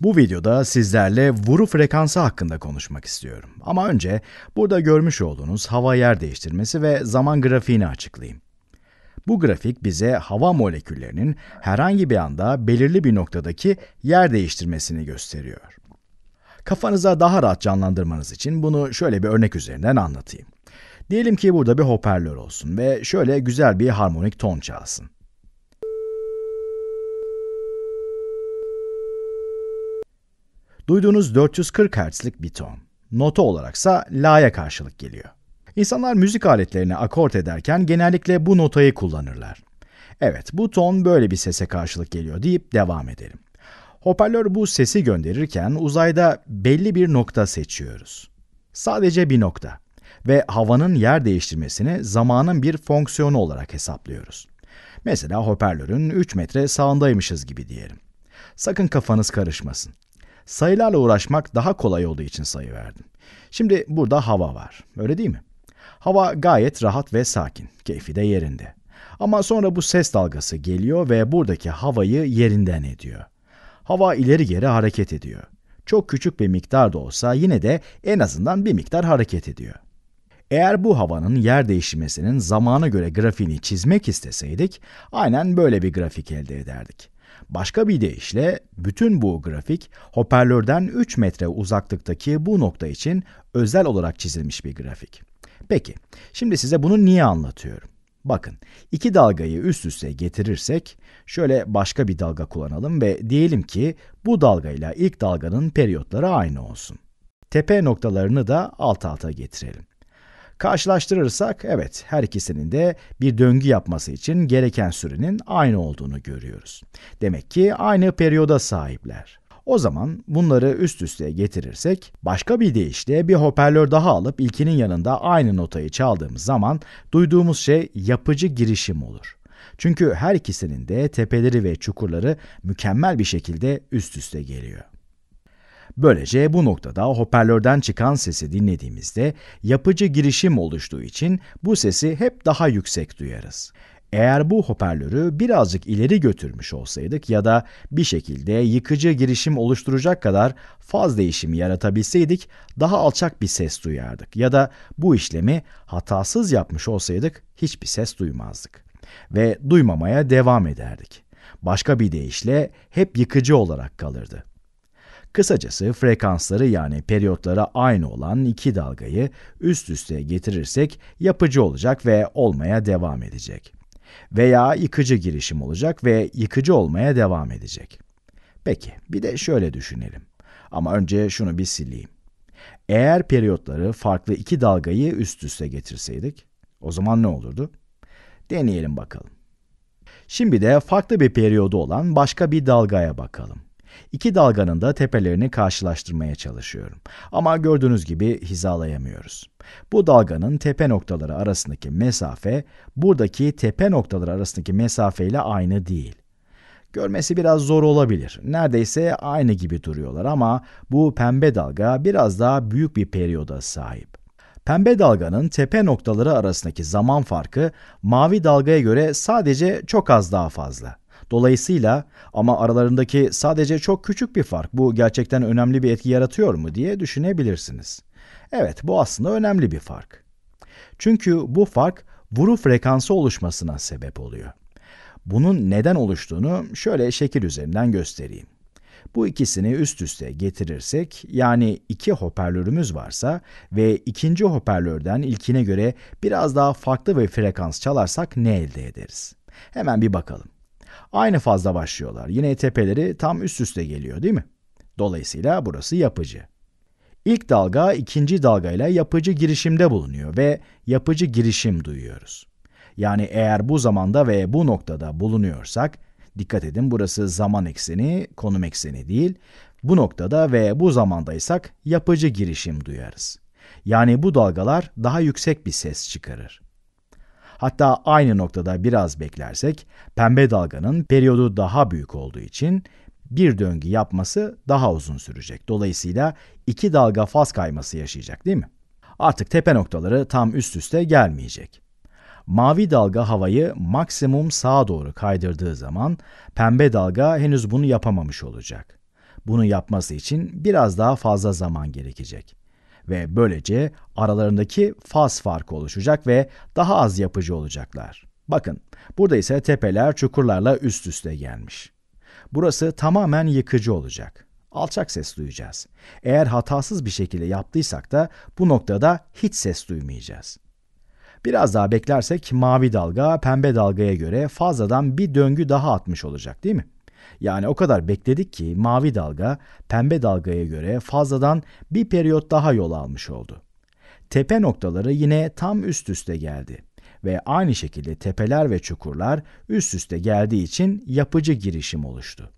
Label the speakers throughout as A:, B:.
A: Bu videoda sizlerle vuru frekansı hakkında konuşmak istiyorum. Ama önce burada görmüş olduğunuz hava yer değiştirmesi ve zaman grafiğini açıklayayım. Bu grafik bize hava moleküllerinin herhangi bir anda belirli bir noktadaki yer değiştirmesini gösteriyor. Kafanıza daha rahat canlandırmanız için bunu şöyle bir örnek üzerinden anlatayım. Diyelim ki burada bir hoparlör olsun ve şöyle güzel bir harmonik ton çalsın. Duyduğunuz 440 Hz'lik bir ton. Nota olaraksa la'ya karşılık geliyor. İnsanlar müzik aletlerini akort ederken genellikle bu notayı kullanırlar. Evet, bu ton böyle bir sese karşılık geliyor deyip devam edelim. Hoparlör bu sesi gönderirken uzayda belli bir nokta seçiyoruz. Sadece bir nokta ve havanın yer değiştirmesini zamanın bir fonksiyonu olarak hesaplıyoruz. Mesela hoparlörün 3 metre sağındaymışız gibi diyelim. Sakın kafanız karışmasın. Sayılarla uğraşmak daha kolay olduğu için sayı verdim. Şimdi burada hava var. Öyle değil mi? Hava gayet rahat ve sakin. Keyfi de yerinde. Ama sonra bu ses dalgası geliyor ve buradaki havayı yerinden ediyor. Hava ileri geri hareket ediyor. Çok küçük bir miktar da olsa yine de en azından bir miktar hareket ediyor. Eğer bu havanın yer değiştirmesinin zamana göre grafiğini çizmek isteseydik, aynen böyle bir grafik elde ederdik. Başka bir deyişle bütün bu grafik hoparlörden 3 metre uzaklıktaki bu nokta için özel olarak çizilmiş bir grafik. Peki, şimdi size bunu niye anlatıyorum? Bakın, iki dalgayı üst üste getirirsek, şöyle başka bir dalga kullanalım ve diyelim ki bu dalgayla ilk dalganın periyotları aynı olsun. Tepe noktalarını da alt alta getirelim. Karşılaştırırsak evet her ikisinin de bir döngü yapması için gereken sürenin aynı olduğunu görüyoruz. Demek ki aynı periyoda sahipler. O zaman bunları üst üste getirirsek başka bir deyişle bir hoparlör daha alıp ilkinin yanında aynı notayı çaldığımız zaman duyduğumuz şey yapıcı girişim olur. Çünkü her ikisinin de tepeleri ve çukurları mükemmel bir şekilde üst üste geliyor. Böylece bu noktada hoparlörden çıkan sesi dinlediğimizde yapıcı girişim oluştuğu için bu sesi hep daha yüksek duyarız. Eğer bu hoparlörü birazcık ileri götürmüş olsaydık ya da bir şekilde yıkıcı girişim oluşturacak kadar faz değişimi yaratabilseydik daha alçak bir ses duyardık ya da bu işlemi hatasız yapmış olsaydık hiçbir ses duymazdık ve duymamaya devam ederdik. Başka bir deyişle hep yıkıcı olarak kalırdı. Kısacası frekansları yani periyotları aynı olan iki dalgayı üst üste getirirsek yapıcı olacak ve olmaya devam edecek. Veya yıkıcı girişim olacak ve yıkıcı olmaya devam edecek. Peki bir de şöyle düşünelim. Ama önce şunu bir sileyim. Eğer periyotları farklı iki dalgayı üst üste getirseydik o zaman ne olurdu? Deneyelim bakalım. Şimdi de farklı bir periyodu olan başka bir dalgaya bakalım. İki dalganın da tepelerini karşılaştırmaya çalışıyorum. Ama gördüğünüz gibi hizalayamıyoruz. Bu dalganın tepe noktaları arasındaki mesafe, buradaki tepe noktaları arasındaki mesafe ile aynı değil. Görmesi biraz zor olabilir. Neredeyse aynı gibi duruyorlar ama bu pembe dalga biraz daha büyük bir periyoda sahip. Pembe dalganın tepe noktaları arasındaki zaman farkı mavi dalgaya göre sadece çok az daha fazla. Dolayısıyla ama aralarındaki sadece çok küçük bir fark bu gerçekten önemli bir etki yaratıyor mu diye düşünebilirsiniz. Evet bu aslında önemli bir fark. Çünkü bu fark vuru frekansı oluşmasına sebep oluyor. Bunun neden oluştuğunu şöyle şekil üzerinden göstereyim. Bu ikisini üst üste getirirsek, yani iki hoparlörümüz varsa ve ikinci hoparlörden ilkine göre biraz daha farklı bir frekans çalarsak ne elde ederiz? Hemen bir bakalım aynı fazla başlıyorlar. Yine tepeleri tam üst üste geliyor değil mi? Dolayısıyla burası yapıcı. İlk dalga ikinci dalgayla yapıcı girişimde bulunuyor ve yapıcı girişim duyuyoruz. Yani eğer bu zamanda ve bu noktada bulunuyorsak, dikkat edin burası zaman ekseni, konum ekseni değil, bu noktada ve bu zamandaysak yapıcı girişim duyarız. Yani bu dalgalar daha yüksek bir ses çıkarır. Hatta aynı noktada biraz beklersek pembe dalganın periyodu daha büyük olduğu için bir döngü yapması daha uzun sürecek. Dolayısıyla iki dalga faz kayması yaşayacak değil mi? Artık tepe noktaları tam üst üste gelmeyecek. Mavi dalga havayı maksimum sağa doğru kaydırdığı zaman pembe dalga henüz bunu yapamamış olacak. Bunu yapması için biraz daha fazla zaman gerekecek ve böylece aralarındaki faz farkı oluşacak ve daha az yapıcı olacaklar. Bakın, burada ise tepeler çukurlarla üst üste gelmiş. Burası tamamen yıkıcı olacak. Alçak ses duyacağız. Eğer hatasız bir şekilde yaptıysak da bu noktada hiç ses duymayacağız. Biraz daha beklersek mavi dalga pembe dalgaya göre fazladan bir döngü daha atmış olacak değil mi? Yani o kadar bekledik ki mavi dalga pembe dalgaya göre fazladan bir periyot daha yol almış oldu. Tepe noktaları yine tam üst üste geldi ve aynı şekilde tepeler ve çukurlar üst üste geldiği için yapıcı girişim oluştu.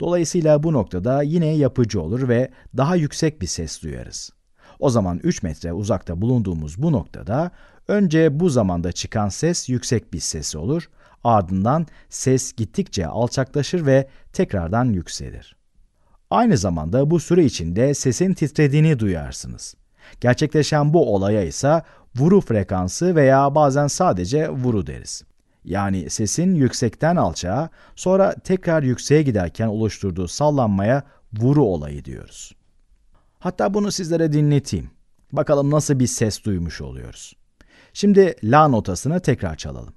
A: Dolayısıyla bu noktada yine yapıcı olur ve daha yüksek bir ses duyarız. O zaman 3 metre uzakta bulunduğumuz bu noktada önce bu zamanda çıkan ses yüksek bir ses olur, Ardından ses gittikçe alçaklaşır ve tekrardan yükselir. Aynı zamanda bu süre içinde sesin titrediğini duyarsınız. Gerçekleşen bu olaya ise vuru frekansı veya bazen sadece vuru deriz. Yani sesin yüksekten alçağa, sonra tekrar yükseğe giderken oluşturduğu sallanmaya vuru olayı diyoruz. Hatta bunu sizlere dinleteyim. Bakalım nasıl bir ses duymuş oluyoruz. Şimdi la notasını tekrar çalalım.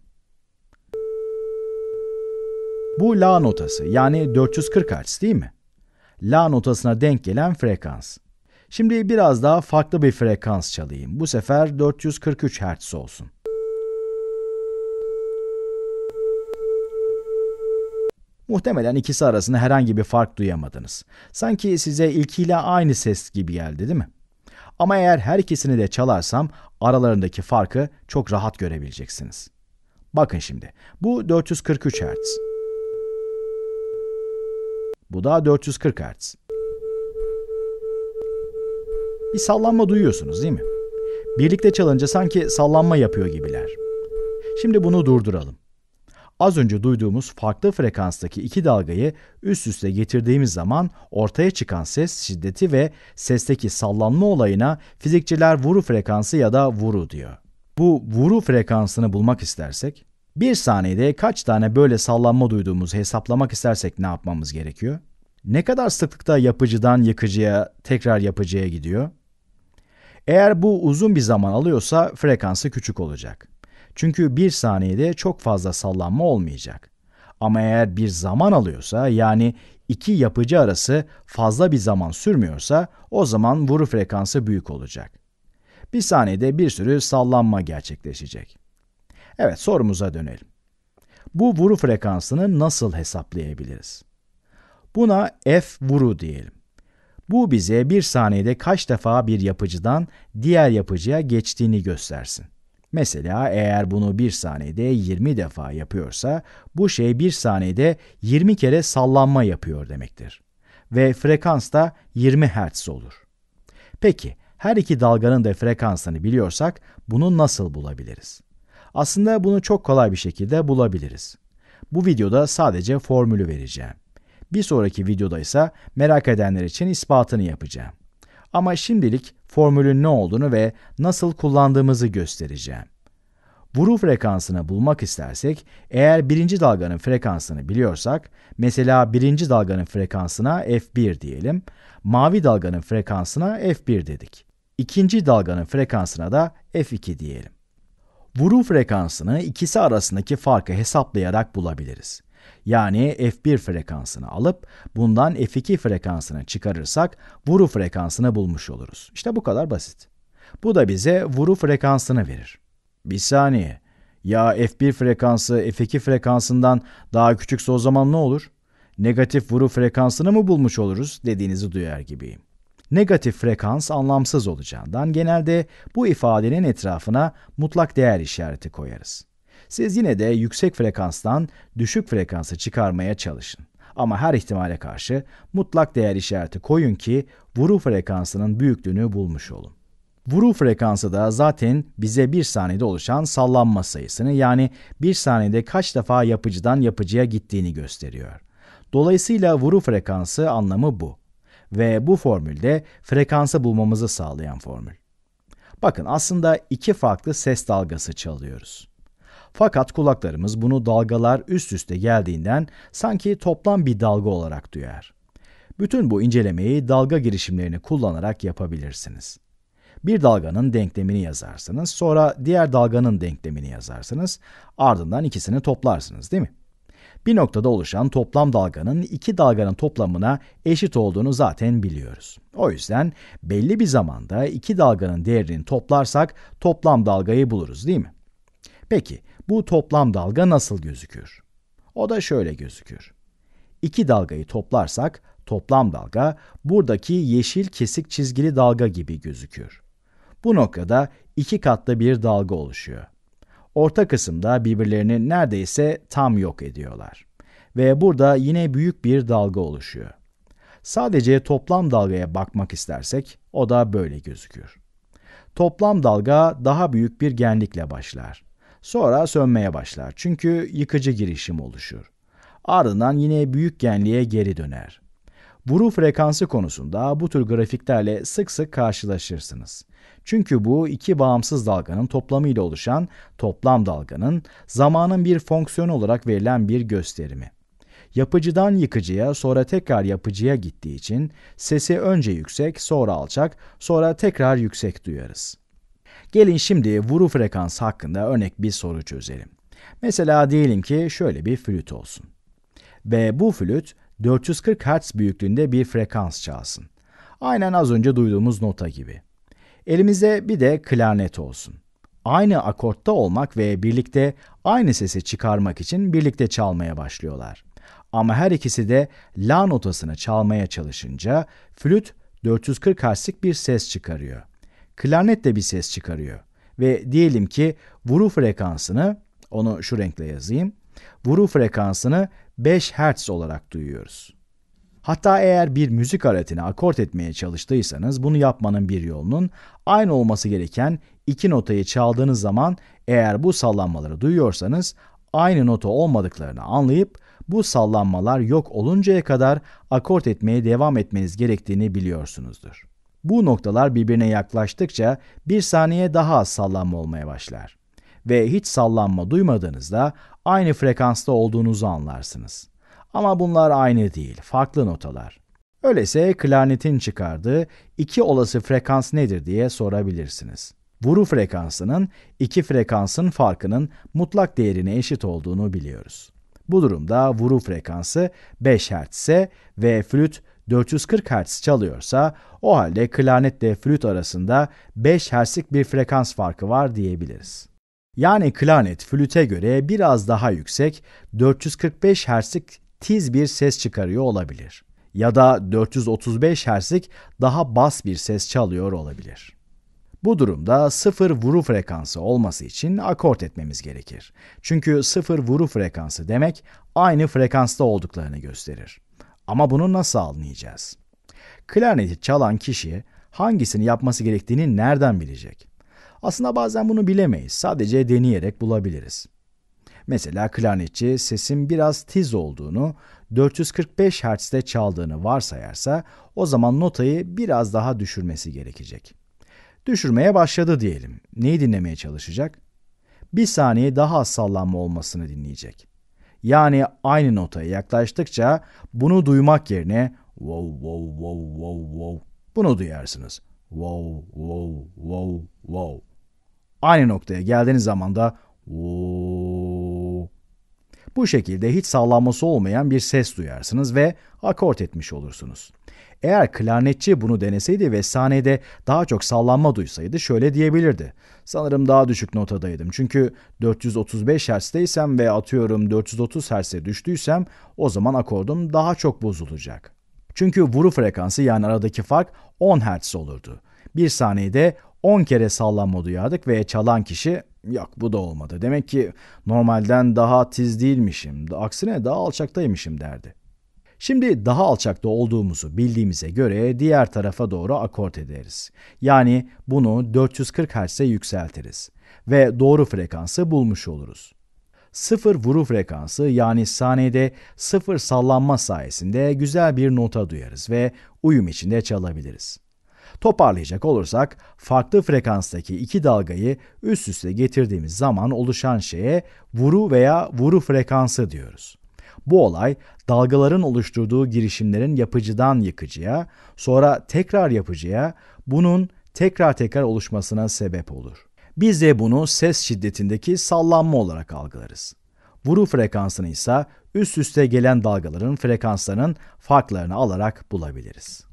A: Bu la notası yani 440 Hz değil mi? La notasına denk gelen frekans. Şimdi biraz daha farklı bir frekans çalayım. Bu sefer 443 Hz olsun. Muhtemelen ikisi arasında herhangi bir fark duyamadınız. Sanki size ilkiyle aynı ses gibi geldi değil mi? Ama eğer her ikisini de çalarsam aralarındaki farkı çok rahat görebileceksiniz. Bakın şimdi. Bu 443 Hz. Bu da 440 Hz. Bir sallanma duyuyorsunuz değil mi? Birlikte çalınca sanki sallanma yapıyor gibiler. Şimdi bunu durduralım. Az önce duyduğumuz farklı frekanstaki iki dalgayı üst üste getirdiğimiz zaman ortaya çıkan ses şiddeti ve sesteki sallanma olayına fizikçiler vuru frekansı ya da vuru diyor. Bu vuru frekansını bulmak istersek bir saniyede kaç tane böyle sallanma duyduğumuzu hesaplamak istersek ne yapmamız gerekiyor? Ne kadar sıklıkta yapıcıdan yıkıcıya tekrar yapıcıya gidiyor? Eğer bu uzun bir zaman alıyorsa frekansı küçük olacak. Çünkü bir saniyede çok fazla sallanma olmayacak. Ama eğer bir zaman alıyorsa yani iki yapıcı arası fazla bir zaman sürmüyorsa o zaman vuru frekansı büyük olacak. Bir saniyede bir sürü sallanma gerçekleşecek. Evet sorumuza dönelim. Bu vuru frekansını nasıl hesaplayabiliriz? Buna f vuru diyelim. Bu bize bir saniyede kaç defa bir yapıcıdan diğer yapıcıya geçtiğini göstersin. Mesela eğer bunu bir saniyede 20 defa yapıyorsa bu şey bir saniyede 20 kere sallanma yapıyor demektir. Ve frekans da 20 Hz olur. Peki her iki dalganın da frekansını biliyorsak bunu nasıl bulabiliriz? Aslında bunu çok kolay bir şekilde bulabiliriz. Bu videoda sadece formülü vereceğim. Bir sonraki videoda ise merak edenler için ispatını yapacağım. Ama şimdilik formülün ne olduğunu ve nasıl kullandığımızı göstereceğim. Vuru frekansını bulmak istersek, eğer birinci dalganın frekansını biliyorsak, mesela birinci dalganın frekansına f1 diyelim, mavi dalganın frekansına f1 dedik. İkinci dalganın frekansına da f2 diyelim. Vuru frekansını ikisi arasındaki farkı hesaplayarak bulabiliriz. Yani f1 frekansını alıp bundan f2 frekansını çıkarırsak vuru frekansını bulmuş oluruz. İşte bu kadar basit. Bu da bize vuru frekansını verir. Bir saniye. Ya f1 frekansı f2 frekansından daha küçükse o zaman ne olur? Negatif vuru frekansını mı bulmuş oluruz dediğinizi duyar gibiyim negatif frekans anlamsız olacağından genelde bu ifadenin etrafına mutlak değer işareti koyarız. Siz yine de yüksek frekanstan düşük frekansı çıkarmaya çalışın. Ama her ihtimale karşı mutlak değer işareti koyun ki vuru frekansının büyüklüğünü bulmuş olun. Vuru frekansı da zaten bize bir saniyede oluşan sallanma sayısını yani bir saniyede kaç defa yapıcıdan yapıcıya gittiğini gösteriyor. Dolayısıyla vuru frekansı anlamı bu ve bu formülde frekansı bulmamızı sağlayan formül. Bakın aslında iki farklı ses dalgası çalıyoruz. Fakat kulaklarımız bunu dalgalar üst üste geldiğinden sanki toplam bir dalga olarak duyar. Bütün bu incelemeyi dalga girişimlerini kullanarak yapabilirsiniz. Bir dalganın denklemini yazarsınız, sonra diğer dalganın denklemini yazarsınız, ardından ikisini toplarsınız değil mi? bir noktada oluşan toplam dalganın iki dalganın toplamına eşit olduğunu zaten biliyoruz. O yüzden belli bir zamanda iki dalganın değerini toplarsak toplam dalgayı buluruz değil mi? Peki bu toplam dalga nasıl gözükür? O da şöyle gözükür. İki dalgayı toplarsak toplam dalga buradaki yeşil kesik çizgili dalga gibi gözükür. Bu noktada iki katlı bir dalga oluşuyor. Orta kısımda birbirlerini neredeyse tam yok ediyorlar. Ve burada yine büyük bir dalga oluşuyor. Sadece toplam dalgaya bakmak istersek o da böyle gözükür. Toplam dalga daha büyük bir genlikle başlar. Sonra sönmeye başlar çünkü yıkıcı girişim oluşur. Ardından yine büyük genliğe geri döner. Vuru frekansı konusunda bu tür grafiklerle sık sık karşılaşırsınız. Çünkü bu iki bağımsız dalganın toplamıyla oluşan toplam dalganın zamanın bir fonksiyonu olarak verilen bir gösterimi. Yapıcıdan yıkıcıya sonra tekrar yapıcıya gittiği için sesi önce yüksek sonra alçak sonra tekrar yüksek duyarız. Gelin şimdi vuru frekans hakkında örnek bir soru çözelim. Mesela diyelim ki şöyle bir flüt olsun. Ve bu flüt 440 Hz büyüklüğünde bir frekans çalsın. Aynen az önce duyduğumuz nota gibi. Elimize bir de klarnet olsun. Aynı akortta olmak ve birlikte aynı sesi çıkarmak için birlikte çalmaya başlıyorlar. Ama her ikisi de la notasını çalmaya çalışınca flüt 440 Hz'lik bir ses çıkarıyor. Klarnet de bir ses çıkarıyor. Ve diyelim ki vuru frekansını, onu şu renkle yazayım, vuru frekansını 5 Hz olarak duyuyoruz. Hatta eğer bir müzik aletine akort etmeye çalıştıysanız bunu yapmanın bir yolunun aynı olması gereken iki notayı çaldığınız zaman eğer bu sallanmaları duyuyorsanız aynı nota olmadıklarını anlayıp bu sallanmalar yok oluncaya kadar akort etmeye devam etmeniz gerektiğini biliyorsunuzdur. Bu noktalar birbirine yaklaştıkça bir saniye daha az sallanma olmaya başlar ve hiç sallanma duymadığınızda aynı frekansta olduğunuzu anlarsınız. Ama bunlar aynı değil, farklı notalar. Öyleyse klarnetin çıkardığı iki olası frekans nedir diye sorabilirsiniz. Vuru frekansının iki frekansın farkının mutlak değerine eşit olduğunu biliyoruz. Bu durumda vuru frekansı 5 Hz ise ve flüt 440 Hz çalıyorsa o halde klarnetle flüt arasında 5 Hz'lik bir frekans farkı var diyebiliriz. Yani klarnet flüte göre biraz daha yüksek 445 Hz'lik tiz bir ses çıkarıyor olabilir. Ya da 435 Hz'lik daha bas bir ses çalıyor olabilir. Bu durumda sıfır vuru frekansı olması için akort etmemiz gerekir. Çünkü sıfır vuru frekansı demek aynı frekansta olduklarını gösterir. Ama bunu nasıl anlayacağız? Klarneti çalan kişi hangisini yapması gerektiğini nereden bilecek? Aslında bazen bunu bilemeyiz. Sadece deneyerek bulabiliriz. Mesela klarnetçi sesin biraz tiz olduğunu, 445 Hz'de çaldığını varsayarsa o zaman notayı biraz daha düşürmesi gerekecek. Düşürmeye başladı diyelim. Neyi dinlemeye çalışacak? Bir saniye daha az sallanma olmasını dinleyecek. Yani aynı notaya yaklaştıkça bunu duymak yerine wow wow wow wow wow bunu duyarsınız. Wow wow wow wow Aynı noktaya geldiğiniz zaman da ooo. Bu şekilde hiç sallanması olmayan bir ses duyarsınız ve akort etmiş olursunuz. Eğer klarnetçi bunu deneseydi ve sahnede daha çok sallanma duysaydı şöyle diyebilirdi. Sanırım daha düşük notadaydım çünkü 435 Hz'deysem ve atıyorum 430 Hz'e düştüysem o zaman akordum daha çok bozulacak. Çünkü vuru frekansı yani aradaki fark 10 Hz olurdu. Bir saniyede 10 kere sallan modu yağdık ve çalan kişi yok bu da olmadı. Demek ki normalden daha tiz değilmişim. Aksine daha alçaktaymışım derdi. Şimdi daha alçakta olduğumuzu bildiğimize göre diğer tarafa doğru akort ederiz. Yani bunu 440 Hz'e yükseltiriz ve doğru frekansı bulmuş oluruz. Sıfır vuru frekansı yani saniyede sıfır sallanma sayesinde güzel bir nota duyarız ve uyum içinde çalabiliriz. Toparlayacak olursak farklı frekanstaki iki dalgayı üst üste getirdiğimiz zaman oluşan şeye vuru veya vuru frekansı diyoruz. Bu olay dalgaların oluşturduğu girişimlerin yapıcıdan yıkıcıya, sonra tekrar yapıcıya, bunun tekrar tekrar oluşmasına sebep olur. Biz de bunu ses şiddetindeki sallanma olarak algılarız. Vuru frekansını ise üst üste gelen dalgaların frekanslarının farklarını alarak bulabiliriz.